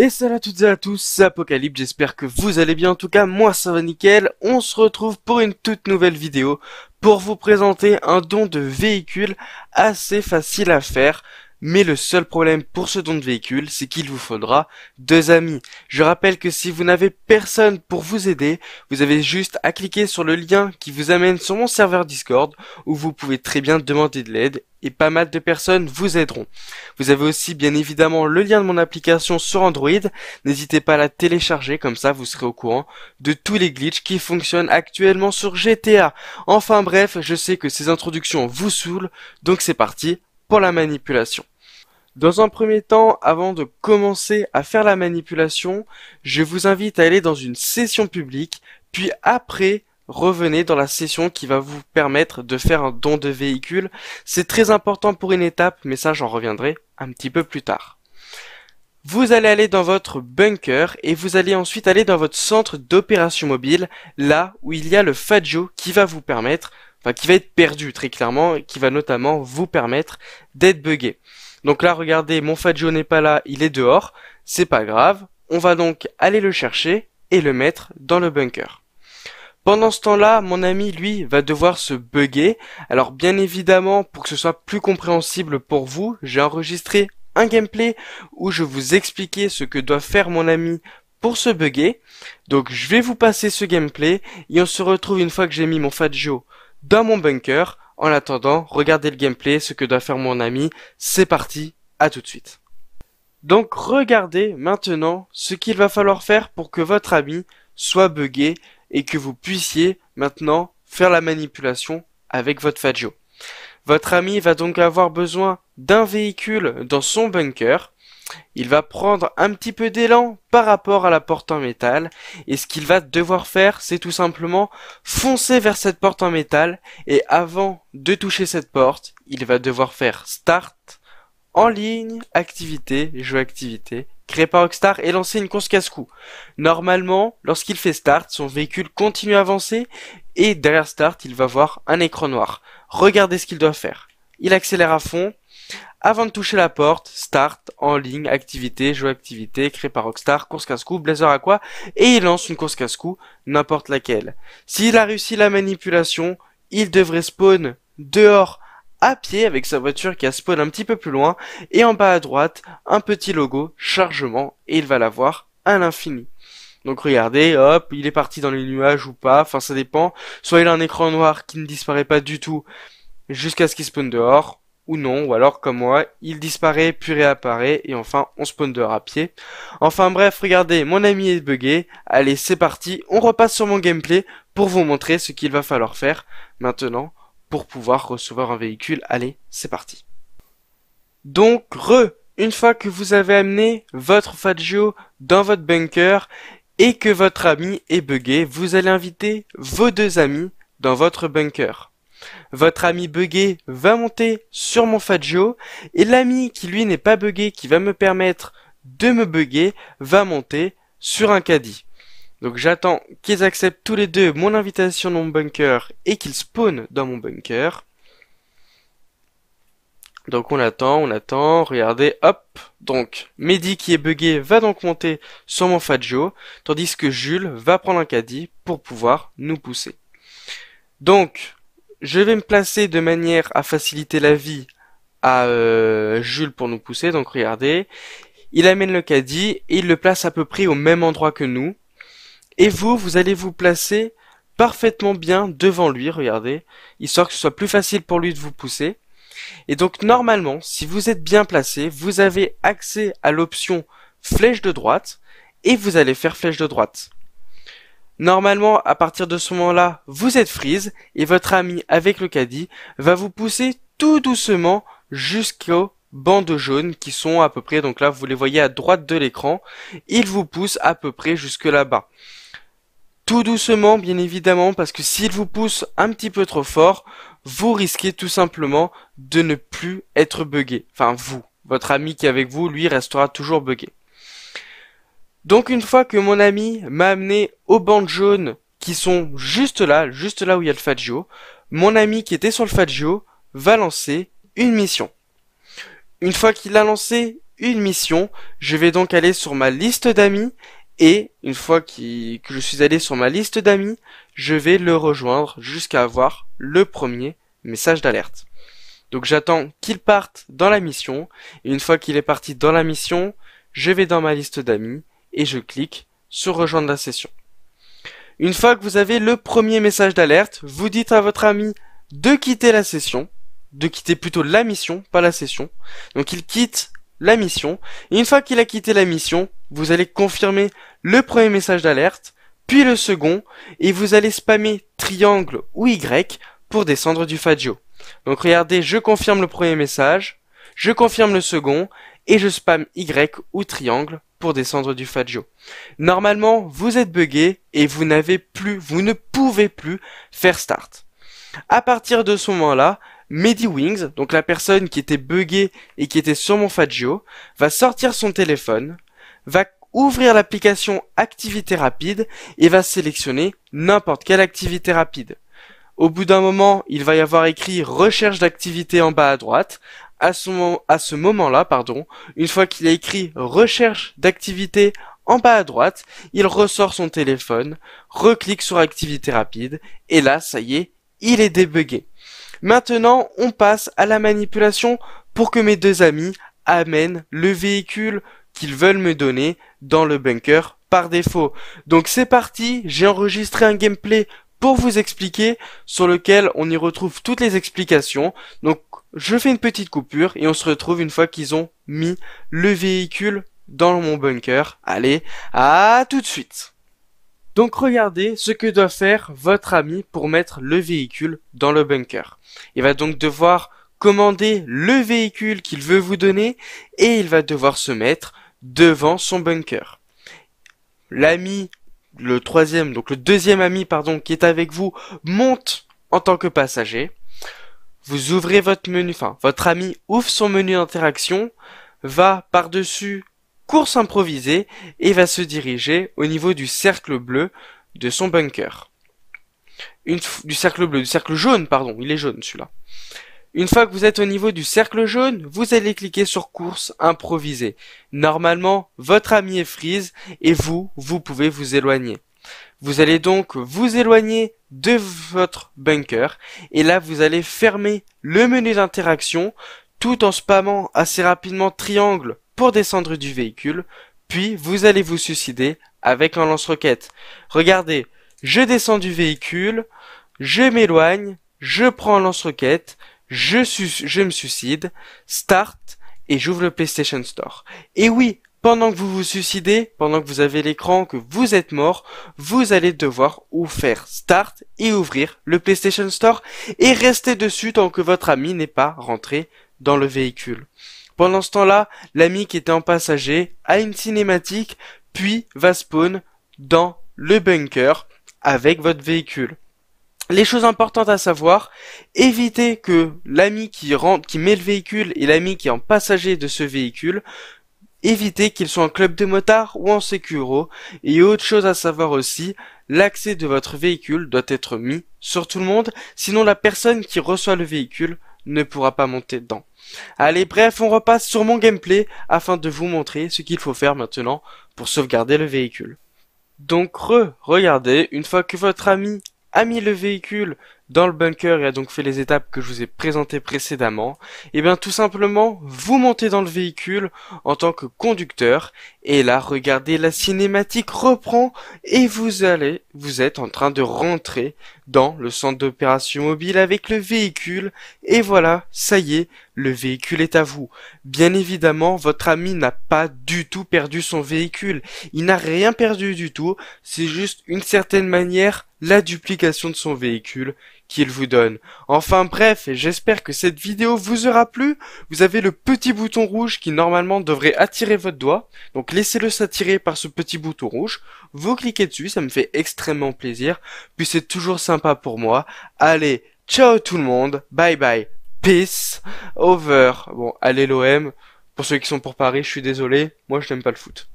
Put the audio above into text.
Et salut à toutes et à tous, c'est Apocalypse, j'espère que vous allez bien, en tout cas moi ça va nickel, on se retrouve pour une toute nouvelle vidéo pour vous présenter un don de véhicule assez facile à faire. Mais le seul problème pour ce don de véhicule, c'est qu'il vous faudra deux amis. Je rappelle que si vous n'avez personne pour vous aider, vous avez juste à cliquer sur le lien qui vous amène sur mon serveur Discord où vous pouvez très bien demander de l'aide et pas mal de personnes vous aideront. Vous avez aussi bien évidemment le lien de mon application sur Android, n'hésitez pas à la télécharger comme ça vous serez au courant de tous les glitches qui fonctionnent actuellement sur GTA. Enfin bref, je sais que ces introductions vous saoulent, donc c'est parti, pour la manipulation. Dans un premier temps, avant de commencer à faire la manipulation, je vous invite à aller dans une session publique, puis après, revenez dans la session qui va vous permettre de faire un don de véhicule. C'est très important pour une étape, mais ça j'en reviendrai un petit peu plus tard. Vous allez aller dans votre bunker et vous allez ensuite aller dans votre centre d'opération mobile, là où il y a le fadjo qui va vous permettre enfin qui va être perdu très clairement, et qui va notamment vous permettre d'être buggé. Donc là, regardez, mon Fadjo n'est pas là, il est dehors, c'est pas grave, on va donc aller le chercher et le mettre dans le bunker. Pendant ce temps-là, mon ami, lui, va devoir se bugger. Alors bien évidemment, pour que ce soit plus compréhensible pour vous, j'ai enregistré un gameplay où je vous expliquais ce que doit faire mon ami pour se bugger. Donc je vais vous passer ce gameplay et on se retrouve une fois que j'ai mis mon Fadjo dans mon bunker. En attendant, regardez le gameplay, ce que doit faire mon ami. C'est parti, à tout de suite. Donc regardez maintenant ce qu'il va falloir faire pour que votre ami soit buggé et que vous puissiez maintenant faire la manipulation avec votre Faggio. Votre ami va donc avoir besoin d'un véhicule dans son bunker il va prendre un petit peu d'élan par rapport à la porte en métal et ce qu'il va devoir faire c'est tout simplement foncer vers cette porte en métal et avant de toucher cette porte il va devoir faire start en ligne activité jeu activité créé par Rockstar et lancer une course casse-cou. Normalement, lorsqu'il fait start, son véhicule continue à avancer et derrière start, il va voir un écran noir. Regardez ce qu'il doit faire. Il accélère à fond, avant de toucher la porte, start, en ligne, activité, jeu activité, créé par Rockstar, course casse-cou, blazer à quoi, et il lance une course casse-cou, n'importe laquelle. S'il a réussi la manipulation, il devrait spawn dehors à pied avec sa voiture qui a spawn un petit peu plus loin, et en bas à droite, un petit logo, chargement, et il va l'avoir à l'infini. Donc regardez, hop, il est parti dans les nuages ou pas, enfin ça dépend. Soit il a un écran noir qui ne disparaît pas du tout jusqu'à ce qu'il spawn dehors, ou non, ou alors comme moi, il disparaît puis réapparaît, et enfin on spawn dehors à pied. Enfin bref, regardez, mon ami est buggé, allez c'est parti, on repasse sur mon gameplay pour vous montrer ce qu'il va falloir faire maintenant pour pouvoir recevoir un véhicule, allez c'est parti. Donc re, une fois que vous avez amené votre Faggio dans votre bunker, et que votre ami est buggé, vous allez inviter vos deux amis dans votre bunker. Votre ami bugué va monter sur mon faggio et l'ami qui lui n'est pas bugué qui va me permettre de me bugger, va monter sur un caddie. Donc j'attends qu'ils acceptent tous les deux mon invitation dans mon bunker et qu'ils spawnent dans mon bunker. Donc on attend, on attend, regardez, hop. Donc Mehdi qui est bugué va donc monter sur mon Fadjo, tandis que Jules va prendre un caddie pour pouvoir nous pousser. Donc je vais me placer de manière à faciliter la vie à euh, Jules pour nous pousser. Donc regardez, il amène le caddie et il le place à peu près au même endroit que nous. Et vous, vous allez vous placer parfaitement bien devant lui, regardez, histoire que ce soit plus facile pour lui de vous pousser. Et donc normalement, si vous êtes bien placé, vous avez accès à l'option flèche de droite et vous allez faire flèche de droite. Normalement, à partir de ce moment-là, vous êtes freeze et votre ami avec le caddie va vous pousser tout doucement jusqu'aux bandes jaunes qui sont à peu près, donc là vous les voyez à droite de l'écran, il vous pousse à peu près jusque là-bas. Tout doucement bien évidemment parce que s'il vous pousse un petit peu trop fort, vous risquez tout simplement de ne plus être bugué Enfin vous, votre ami qui est avec vous, lui restera toujours bugué donc une fois que mon ami m'a amené aux bandes jaunes qui sont juste là, juste là où il y a le faggio, mon ami qui était sur le faggio va lancer une mission. Une fois qu'il a lancé une mission, je vais donc aller sur ma liste d'amis et une fois que je suis allé sur ma liste d'amis, je vais le rejoindre jusqu'à avoir le premier message d'alerte. Donc j'attends qu'il parte dans la mission et une fois qu'il est parti dans la mission, je vais dans ma liste d'amis et je clique sur rejoindre la session. Une fois que vous avez le premier message d'alerte, vous dites à votre ami de quitter la session, de quitter plutôt la mission, pas la session. Donc il quitte la mission, et une fois qu'il a quitté la mission, vous allez confirmer le premier message d'alerte, puis le second, et vous allez spammer triangle ou Y pour descendre du Fagio. Donc regardez, je confirme le premier message, je confirme le second, et je spamme « Y ou triangle pour descendre du Faggio. Normalement, vous êtes buggé et vous n'avez plus, vous ne pouvez plus faire start. À partir de ce moment-là, MediWings, donc la personne qui était buggée et qui était sur mon Faggio, va sortir son téléphone, va ouvrir l'application activité rapide et va sélectionner n'importe quelle activité rapide. Au bout d'un moment, il va y avoir écrit recherche d'activité en bas à droite. À, moment à ce moment-là, pardon, une fois qu'il a écrit Recherche d'activité en bas à droite, il ressort son téléphone, reclique sur Activité rapide, et là, ça y est, il est débugué. Maintenant, on passe à la manipulation pour que mes deux amis amènent le véhicule qu'ils veulent me donner dans le bunker par défaut. Donc c'est parti, j'ai enregistré un gameplay pour vous expliquer sur lequel on y retrouve toutes les explications. Donc je fais une petite coupure et on se retrouve une fois qu'ils ont mis le véhicule dans mon bunker. Allez, à tout de suite. Donc regardez ce que doit faire votre ami pour mettre le véhicule dans le bunker. Il va donc devoir commander le véhicule qu'il veut vous donner et il va devoir se mettre devant son bunker. L'ami, le troisième, donc le deuxième ami, pardon, qui est avec vous, monte en tant que passager vous ouvrez votre menu, enfin votre ami ouvre son menu d'interaction, va par-dessus course improvisée et va se diriger au niveau du cercle bleu de son bunker. Une du cercle bleu, du cercle jaune, pardon, il est jaune celui-là. Une fois que vous êtes au niveau du cercle jaune, vous allez cliquer sur course improvisée. Normalement, votre ami est freeze et vous, vous pouvez vous éloigner. Vous allez donc vous éloigner de votre bunker et là vous allez fermer le menu d'interaction tout en spammant assez rapidement triangle pour descendre du véhicule, puis vous allez vous suicider avec un lance-roquette. Regardez, je descends du véhicule, je m'éloigne, je prends un lance-roquette, je, je me suicide, start, et j'ouvre le PlayStation Store. Et oui, pendant que vous vous suicidez, pendant que vous avez l'écran, que vous êtes mort, vous allez devoir ou faire start et ouvrir le PlayStation Store et rester dessus tant que votre ami n'est pas rentré dans le véhicule. Pendant ce temps-là, l'ami qui était en passager a une cinématique, puis va spawn dans le bunker avec votre véhicule. Les choses importantes à savoir, évitez que l'ami qui rentre, qui met le véhicule et l'ami qui est en passager de ce véhicule éviter qu'ils soient en club de motards ou en sécuro. Et autre chose à savoir aussi, l'accès de votre véhicule doit être mis sur tout le monde, sinon la personne qui reçoit le véhicule ne pourra pas monter dedans. Allez, bref, on repasse sur mon gameplay afin de vous montrer ce qu'il faut faire maintenant pour sauvegarder le véhicule. Donc re-regardez, une fois que votre ami a mis le véhicule dans le bunker et a donc fait les étapes que je vous ai présentées précédemment, et eh bien tout simplement, vous montez dans le véhicule en tant que conducteur, et là, regardez, la cinématique reprend, et vous allez, vous êtes en train de rentrer dans le centre d'opération mobile avec le véhicule, et voilà, ça y est, le véhicule est à vous. Bien évidemment, votre ami n'a pas du tout perdu son véhicule, il n'a rien perdu du tout, c'est juste une certaine manière la duplication de son véhicule qu'il vous donne. Enfin bref, et j'espère que cette vidéo vous aura plu. Vous avez le petit bouton rouge qui normalement devrait attirer votre doigt. Donc laissez-le s'attirer par ce petit bouton rouge. Vous cliquez dessus, ça me fait extrêmement plaisir. Puis c'est toujours sympa pour moi. Allez, ciao tout le monde. Bye bye. Peace. Over. Bon, allez l'OM. Pour ceux qui sont pour Paris, je suis désolé. Moi, je n'aime pas le foot.